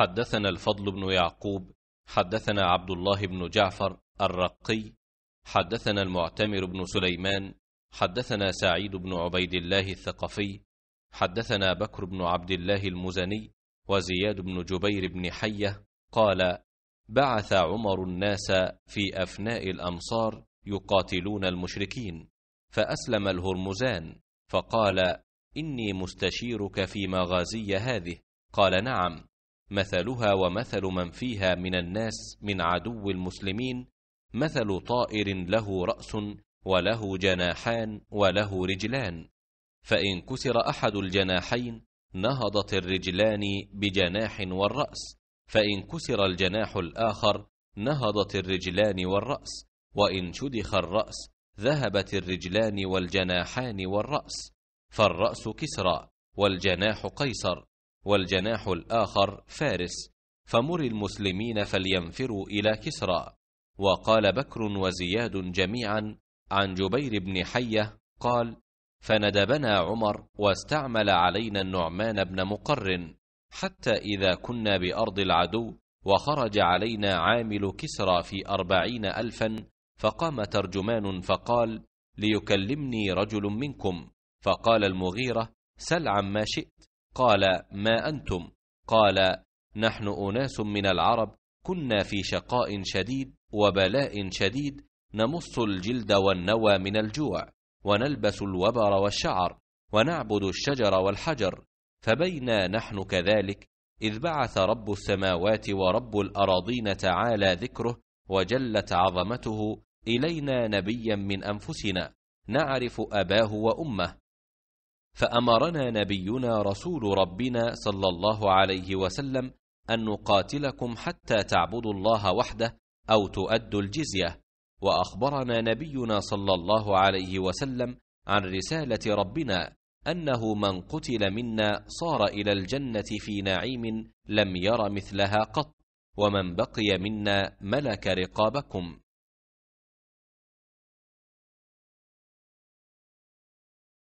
حدثنا الفضل بن يعقوب حدثنا عبد الله بن جعفر الرقي حدثنا المعتمر بن سليمان حدثنا سعيد بن عبيد الله الثقفي حدثنا بكر بن عبد الله المزني وزياد بن جبير بن حيه قال بعث عمر الناس في افناء الامصار يقاتلون المشركين فاسلم الهرمزان فقال اني مستشيرك في مغازي هذه قال نعم مثلها ومثل من فيها من الناس من عدو المسلمين مثل طائر له راس وله جناحان وله رجلان فان كسر احد الجناحين نهضت الرجلان بجناح والراس فان كسر الجناح الاخر نهضت الرجلان والراس وان شدخ الراس ذهبت الرجلان والجناحان والراس فالراس كسرى والجناح قيصر والجناح الآخر فارس فمر المسلمين فلينفروا إلى كسرى وقال بكر وزياد جميعا عن جبير بن حية قال فندبنا عمر واستعمل علينا النعمان بن مقرن حتى إذا كنا بأرض العدو وخرج علينا عامل كسرى في أربعين ألفا فقام ترجمان فقال ليكلمني رجل منكم فقال المغيرة سل عما شئت قال ما أنتم قال نحن أناس من العرب كنا في شقاء شديد وبلاء شديد نمص الجلد والنوى من الجوع ونلبس الوبر والشعر ونعبد الشجر والحجر فبينا نحن كذلك إذ بعث رب السماوات ورب الأراضين تعالى ذكره وجلت عظمته إلينا نبيا من أنفسنا نعرف أباه وأمه فأمرنا نبينا رسول ربنا صلى الله عليه وسلم أن نقاتلكم حتى تعبدوا الله وحده أو تؤدوا الجزية وأخبرنا نبينا صلى الله عليه وسلم عن رسالة ربنا أنه من قتل منا صار إلى الجنة في نعيم لم ير مثلها قط ومن بقي منا ملك رقابكم